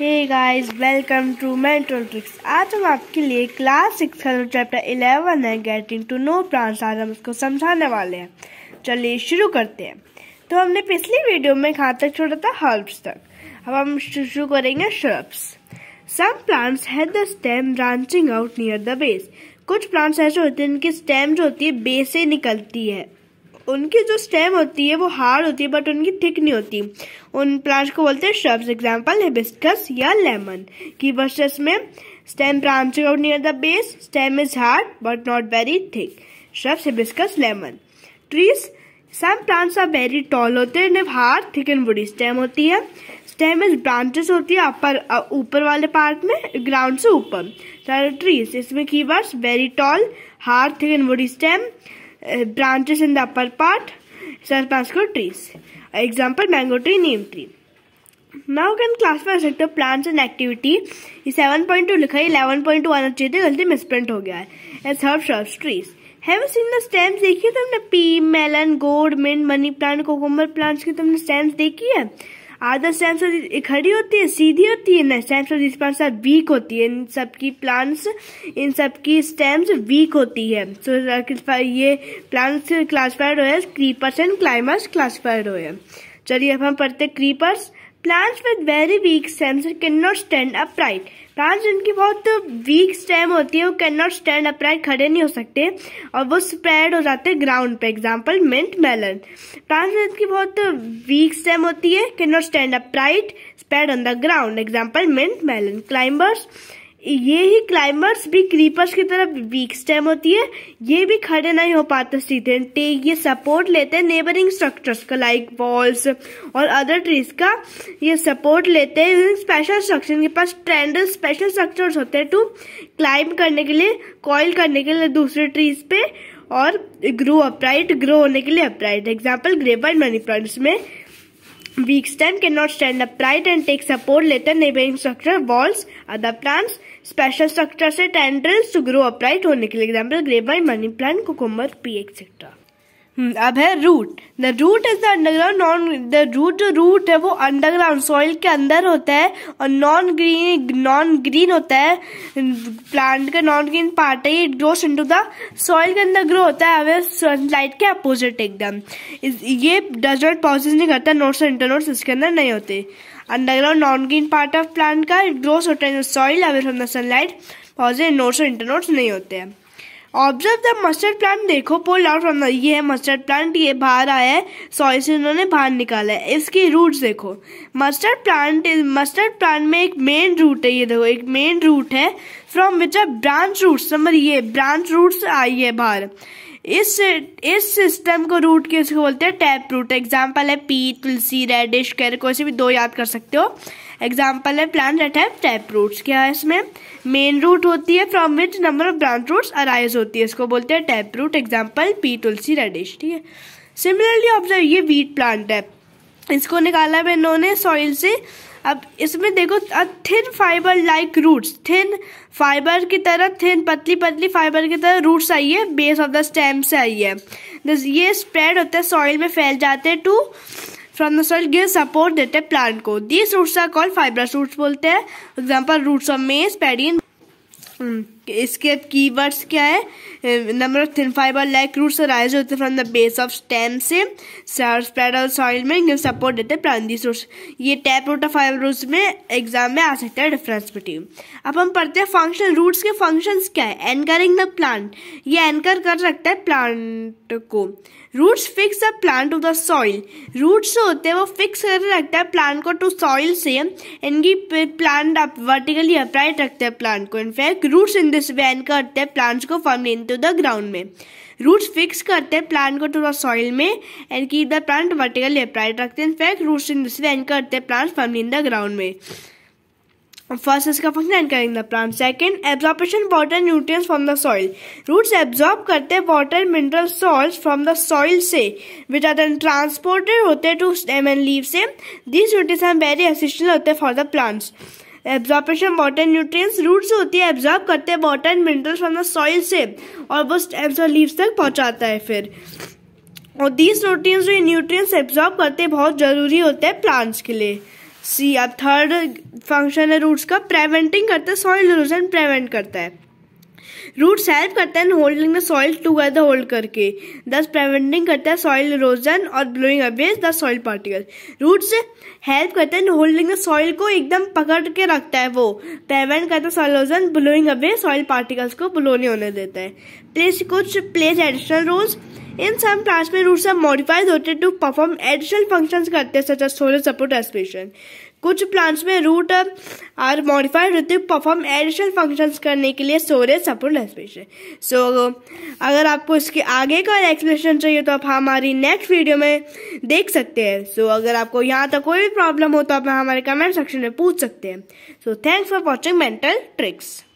Hey guys welcome to mental tricks आज हम आपके लिए क्लास सिक्स का चैप्टर इलेवन है गेटिंग टू नो प्लांट्स आज हम इसको समझाने वाले हैं चलिए शुरू करते हैं तो हमने पिछली वीडियो में कहा तक छोड़ा था हर्ब्स तक अब हम शुरू करेंगे shrubs some plants had the stem branching out near the base कुछ प्लांट्स ऐसे होते हैं जिनकी स्टेम जो होती है बेस से निकलती है उनकी जो स्टेम होती है वो हार्ड होती है बट उनकी थिक नहीं होती उन प्लांट्स को बोलते हैं श्रब्स एग्जाम्पल हिबिस्कस या लेमन की वर्सेस में stem branch out near the base stem is hard but not very thick shrubs hibiscus lemon trees some plants are very tall होते हैं hard thick and woody stem होती है stem is branches होती है अपर uh, ऊपर वाले part में ground से ऊपर ट्रीज इसमें की words very tall hard thick and woody stem uh, branches in the upper part such plants called trees. Example mango tree, neem tree. Now can class में सकते हो प्लान्स एंड एक्टिविटी ये seven point two लिखा है eleven point two आना चाहिए गलती misprint हो गया है and serve shrubs trees have seen the stems देखी है तुमने pea melon gourd mint money plant cucumber plants की तुमने स्टेम्स देखी है अदर सेंसर खड़ी होती है सीधी होती है ना सेंसर रिस्पॉन्स वीक होती है इन सबकी प्लांट्स इन सबकी स्टेम्स वीक होती है सो तो ये प्लांट्स क्लासिफाइड हुए क्रीपर्स एंड क्लाइमर्स क्लासिफाइड हुए चलिए अब हम पढ़ते creepers plants with very weak stems can not stand upright plants जिनकी बहुत वीक स्टेम होती है वो कैन नॉट स्टैंड अपराइट खड़े नहीं हो सकते और वो स्प्रेड हो जाते हैं ग्राउंड पे एग्जांपल मिंट मेलन प्लांट्स जिनकी बहुत वीक स्टेम होती है can not stand upright spread on the ground example mint melon climbers ये ही क्लाइंबर्स भी क्रीपर्स की तरफ वीक स्टेम होती है ये भी खड़े नहीं हो पाते सीधे टेक ये सपोर्ट लेते हैं नेबरिंग स्ट्रक्चर्स का लाइक वॉल्स और अदर ट्रीज का ये सपोर्ट लेते हैं स्पेशल स्ट्रक्चर के पास ट्रेंडल स्पेशल स्ट्रक्चर्स होते हैं टू क्लाइंब करने के लिए कॉइल करने के लिए दूसरे ट्रीज पे और ग्रो अपराइट ग्रो होने के लिए upright example grape money plants में weak can not stand upright and take support लेते हैं neighbouring structure walls other plants special structure से टेंड्रिल्स टू ग्रो अपराइट होने के लिए example grape money plant cucumber pea etcetera hmm, अब है root the root is the underground non the root जो root है वो अंडरग्राउंड सॉइल के अंदर होता है और नॉन ग्रीन नॉन ग्रीन होता है प्लांट का नॉन ग्रीन पार्ट है it grows into the soil के अंदर ग्रो होता है अब सनलाइट के अपोजिट एकदम ये डज नॉट पॉसेस नहीं करता नोट्स और नोट्स इसके अंदर नहीं होते underground non green part of plant का इट ग्रोस होता है soil away from the sunlight positive nodes और नोट्स नहीं होते हैं ऑब्जर्व द मस्टर्ड प्लांट देखो पुल आउट फ्रॉम द ये है मस्टर्ड प्लांट ये बाहर आया है सॉइल से इन्होंने बाहर निकाला है इसकी रूट्स देखो मस्टर्ड प्लांट मस्टर्ड प्लांट में एक मेन रूट है ये देखो एक मेन रूट है from which a branch root number ये ब्रांच रूट्स आई है बाहर इस इस सिस्टम को रूट किसको बोलते हैं टैप रूट एग्जाम्पल है पी तुलसी रेडिश कैर कोई से भी दो याद कर सकते हो एग्जाम्पल है प्लांट दैट है टैप रूट्स क्या है इसमें मेन रूट होती है from which number of branch roots arise होती है इसको बोलते हैं टैप रूट एग्जाम्पल पी तुलसी रेडिश ठीक है सिमिलरली ऑब्जर्व ये वीट प्लांट है इसको निकाला है इन्होंने सॉइल से अब इसमें देखो thin fibre like roots thin fibre की तरह थिन पतली पतली फाइबर की तरह रूट्स आई है बेस ऑफ द स्टेम से आई है ये स्प्रेड होता है सॉइल में फैल जाते हैं to from the soil give support देते हैं प्लांट को these roots are called fibrous roots बोलते हैं एग्जाम्पल रूट्स ऑफ मेज पेडिन इसके कीवर्ड्स क्या है number of thin fibre like roots rise होते from the base of stem से स्प्रेडल सॉइल में सपोर्ट देते हैं प्रांतीस रूट्स ये tap root of fibre roots में एग्जाम में आ सकता है डिफरेंस बिटवीन अब हम पढ़ते हैं फंक्शन रूट्स के फंक्शंस क्या है एंकरिंग द प्लांट ये एंकर कर सकता है प्लांट को roots fix the plant to the soil roots होते हैं वो फिक्स कर रखता है प्लांट को टू सॉइल से इनकी प्लांट वर्टिकली अपराइट रखते हैं प्लांट को इनफैक्ट रूट्स इन द डिसबैन करते हैं प्लांट्स को फर्मली टू द ग्राउंड में रूट्स फिक्स करते हैं प्लांट को टू द सॉइल में and keep the plant vertical left रखते हैं फैक्ट रूट्स इन डिसबैन करते हैं plants firmly in the ground में फर्स्ट इसका फंक्शन एंड करेंगे the plant second absorption water nutrients from the soil roots absorb करते हैं water mineral salt from the soil से विच आर देन ट्रांसपोर्टेड होते हैं टू स्टेम एंड लीव से this nutrients are very essential होते हैं for the plants absorption water nutrients root से होती है एब्जॉर्ब करते हैं water and minerals from the soil से और वो स्टेम्स और लीव्स तक पहुंचाता है फिर और दीज न्यूट्रिएंट्स जो न्यूट्रिएंट्स एब्जॉर्ब करते हैं बहुत ज़रूरी होते हैं प्लांट्स के लिए सी अब थर्ड फंक्शन है रूट्स का प्रेवेंटिंग करता है सॉइल इरोजन प्रेवेंट करता है रूट्स हेल्प करते हैं holding the soil together hold करके दस प्रिवेंटिंग करता है सॉइल इरोजन और blowing away the soil particle roots help करते हैं होल्डिंग द सॉइल को एकदम पकड़ के रखता है वो प्रिवेंट करता है soil erosion blowing away soil particles को ब्लो नहीं होने देता है प्लेस कुछ place additional roles In some, transfer routes are modified or to perform additional functions such as solar support aspiration कुछ प्लांट्स में रूट आर मॉडिफाइड होते perform additional functions करने के लिए सोरेज सपोर्ट एक्सप्रेशन सो अगर आपको इसके आगे का एक्सप्रेशन चाहिए तो आप हमारी नेक्स्ट वीडियो में देख सकते हैं सो so, अगर आपको यहाँ तक कोई भी प्रॉब्लम हो तो आप हमारे कमेंट सेक्शन में पूछ सकते हैं so thanks for watching mental tricks